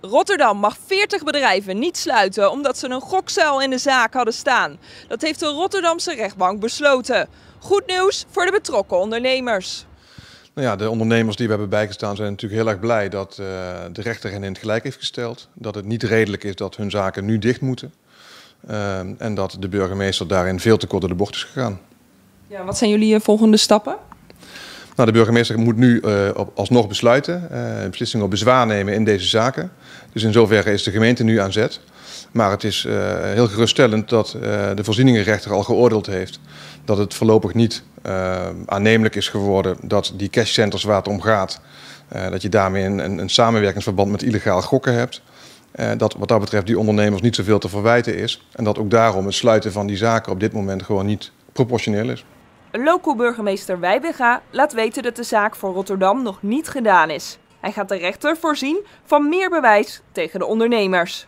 Rotterdam mag 40 bedrijven niet sluiten omdat ze een gokcel in de zaak hadden staan. Dat heeft de Rotterdamse rechtbank besloten. Goed nieuws voor de betrokken ondernemers. Nou ja, de ondernemers die we hebben bijgestaan zijn natuurlijk heel erg blij dat eh, de rechter hen in het gelijk heeft gesteld. Dat het niet redelijk is dat hun zaken nu dicht moeten. Ehm, en dat de burgemeester daarin veel te kort door de bocht is gegaan. Ja, wat zijn jullie eh, volgende stappen? Nou, de burgemeester moet nu eh, op, alsnog besluiten, beslissingen eh, beslissing op bezwaar nemen in deze zaken. Dus in zoverre is de gemeente nu aan zet. Maar het is eh, heel geruststellend dat de voorzieningenrechter al geoordeeld heeft dat het voorlopig niet aannemelijk is geworden dat die cashcenters waar het om gaat, dat je daarmee een, een, een, samenwerkingsverband met illegaal gokken hebt. dat wat dat betreft die ondernemers niet zoveel te verwijten is. En dat ook daarom het sluiten van die zaken op dit moment gewoon niet proportioneel is. Local burgemeester Wijbega laat weten dat de zaak voor Rotterdam nog niet gedaan is. Hij gaat de rechter voorzien van meer bewijs tegen de ondernemers.